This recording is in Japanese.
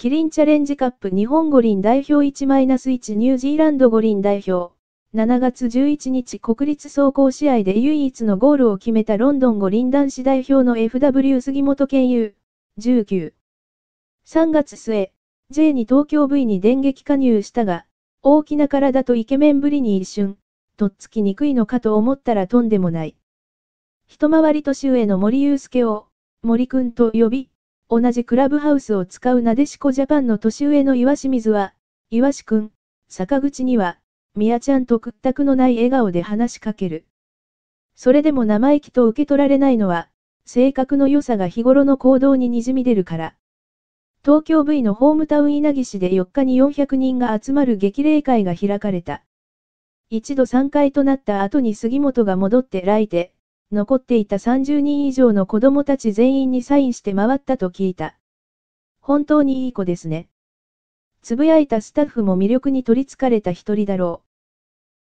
キリンチャレンジカップ日本五輪代表1-1ニュージーランド五輪代表。7月11日国立総合試合で唯一のゴールを決めたロンドン五輪男子代表の FW 杉本健優。19。3月末、J に東京 V に電撃加入したが、大きな体とイケメンぶりに一瞬、とっつきにくいのかと思ったらとんでもない。一回り年上の森祐介を、森くんと呼び、同じクラブハウスを使うなでしこジャパンの年上の岩清水は、岩志くん、坂口には、宮ちゃんと屈託のない笑顔で話しかける。それでも生意気と受け取られないのは、性格の良さが日頃の行動に滲み出るから。東京 V のホームタウン稲城市で4日に400人が集まる激励会が開かれた。一度3回となった後に杉本が戻って来て、残っていた30人以上の子供たち全員にサインして回ったと聞いた。本当にいい子ですね。つぶやいたスタッフも魅力に取りつかれた一人だろう。